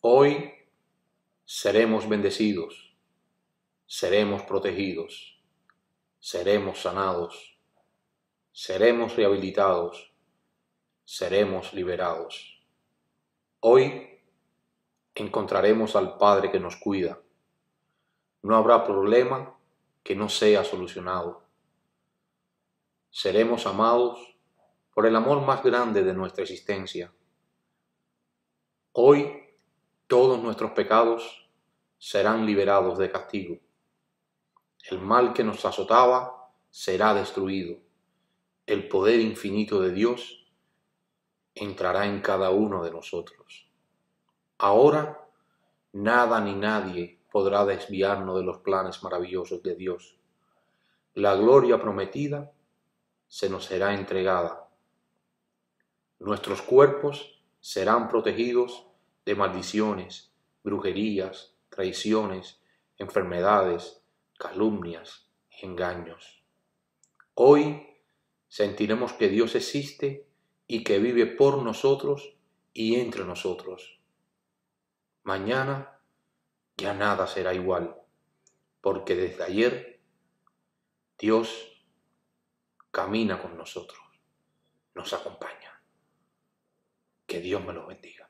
Hoy seremos bendecidos, seremos protegidos, seremos sanados, seremos rehabilitados, seremos liberados. Hoy encontraremos al Padre que nos cuida. No habrá problema que no sea solucionado. Seremos amados por el amor más grande de nuestra existencia. Hoy todos nuestros pecados serán liberados de castigo. El mal que nos azotaba será destruido. El poder infinito de Dios entrará en cada uno de nosotros. Ahora nada ni nadie podrá desviarnos de los planes maravillosos de Dios. La gloria prometida se nos será entregada. Nuestros cuerpos serán protegidos de maldiciones, brujerías, traiciones, enfermedades, calumnias engaños. Hoy sentiremos que Dios existe y que vive por nosotros y entre nosotros. Mañana ya nada será igual, porque desde ayer Dios camina con nosotros, nos acompaña. Que Dios me lo bendiga.